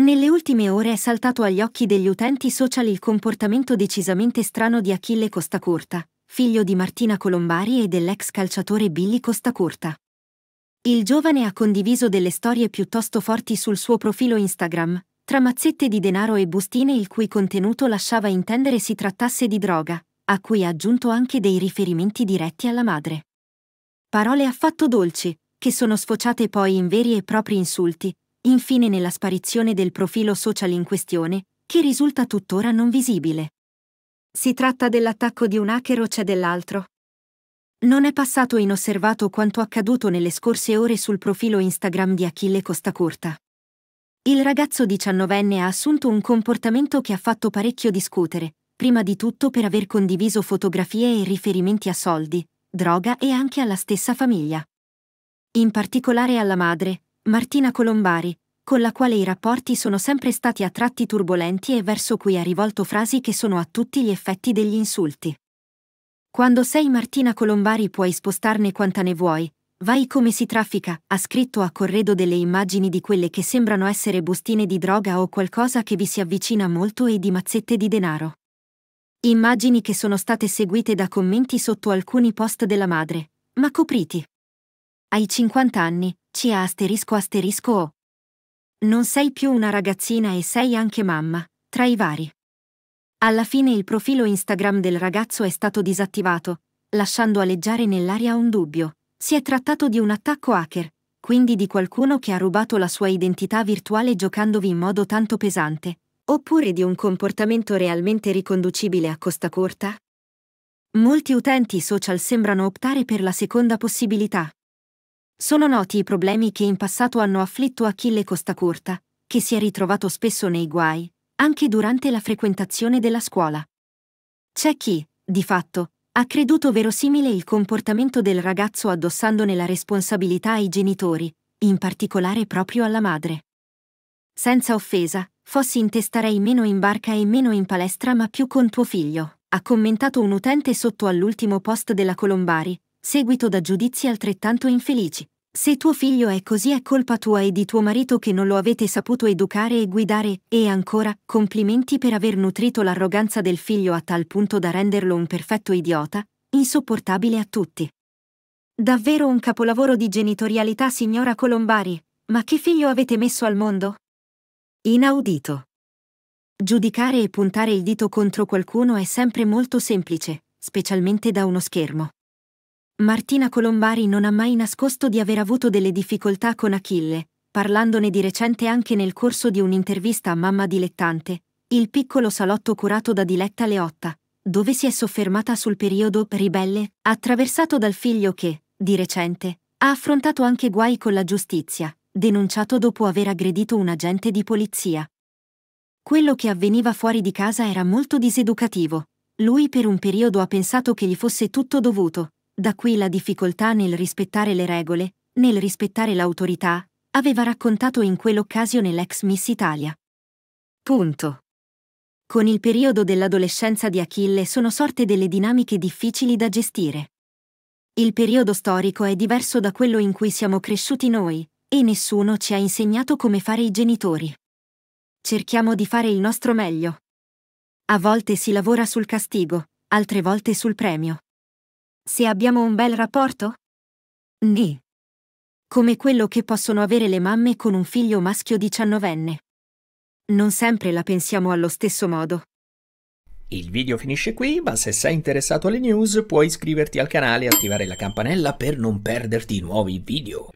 Nelle ultime ore è saltato agli occhi degli utenti social il comportamento decisamente strano di Achille Costacorta, figlio di Martina Colombari e dell'ex calciatore Billy Costacorta. Il giovane ha condiviso delle storie piuttosto forti sul suo profilo Instagram, tra mazzette di denaro e bustine il cui contenuto lasciava intendere si trattasse di droga, a cui ha aggiunto anche dei riferimenti diretti alla madre. Parole affatto dolci, che sono sfociate poi in veri e propri insulti, infine nella sparizione del profilo social in questione, che risulta tuttora non visibile. Si tratta dell'attacco di un hacker o c'è dell'altro? Non è passato inosservato quanto accaduto nelle scorse ore sul profilo Instagram di Achille Costacorta. Il ragazzo diciannovenne ha assunto un comportamento che ha fatto parecchio discutere, prima di tutto per aver condiviso fotografie e riferimenti a soldi, droga e anche alla stessa famiglia. In particolare alla madre, Martina Colombari, con la quale i rapporti sono sempre stati a tratti turbolenti e verso cui ha rivolto frasi che sono a tutti gli effetti degli insulti. Quando sei Martina Colombari puoi spostarne quanta ne vuoi, vai come si traffica, ha scritto a corredo delle immagini di quelle che sembrano essere bustine di droga o qualcosa che vi si avvicina molto e di mazzette di denaro. Immagini che sono state seguite da commenti sotto alcuni post della madre. Ma copriti. Ai 50 anni, c asterisco asterisco O. Non sei più una ragazzina e sei anche mamma, tra i vari. Alla fine il profilo Instagram del ragazzo è stato disattivato, lasciando aleggiare nell'aria un dubbio. Si è trattato di un attacco hacker, quindi di qualcuno che ha rubato la sua identità virtuale giocandovi in modo tanto pesante, oppure di un comportamento realmente riconducibile a costa corta? Molti utenti social sembrano optare per la seconda possibilità. Sono noti i problemi che in passato hanno afflitto Achille Costacurta, che si è ritrovato spesso nei guai, anche durante la frequentazione della scuola. C'è chi, di fatto, ha creduto verosimile il comportamento del ragazzo addossandone la responsabilità ai genitori, in particolare proprio alla madre. Senza offesa, fossi in te starei meno in barca e meno in palestra ma più con tuo figlio, ha commentato un utente sotto all'ultimo post della Colombari, seguito da giudizi altrettanto infelici. Se tuo figlio è così è colpa tua e di tuo marito che non lo avete saputo educare e guidare, e ancora, complimenti per aver nutrito l'arroganza del figlio a tal punto da renderlo un perfetto idiota, insopportabile a tutti. Davvero un capolavoro di genitorialità, signora Colombari, ma che figlio avete messo al mondo? Inaudito. Giudicare e puntare il dito contro qualcuno è sempre molto semplice, specialmente da uno schermo. Martina Colombari non ha mai nascosto di aver avuto delle difficoltà con Achille, parlandone di recente anche nel corso di un'intervista a Mamma Dilettante, il piccolo salotto curato da Diletta Leotta, dove si è soffermata sul periodo ribelle, attraversato dal figlio che, di recente, ha affrontato anche guai con la giustizia, denunciato dopo aver aggredito un agente di polizia. Quello che avveniva fuori di casa era molto diseducativo. Lui per un periodo ha pensato che gli fosse tutto dovuto, da qui la difficoltà nel rispettare le regole, nel rispettare l'autorità, aveva raccontato in quell'occasione l'ex Miss Italia. Punto. Con il periodo dell'adolescenza di Achille sono sorte delle dinamiche difficili da gestire. Il periodo storico è diverso da quello in cui siamo cresciuti noi, e nessuno ci ha insegnato come fare i genitori. Cerchiamo di fare il nostro meglio. A volte si lavora sul castigo, altre volte sul premio. Se abbiamo un bel rapporto? Nì. Come quello che possono avere le mamme con un figlio maschio diciannovenne. Non sempre la pensiamo allo stesso modo. Il video finisce qui, ma se sei interessato alle news puoi iscriverti al canale e attivare la campanella per non perderti nuovi video.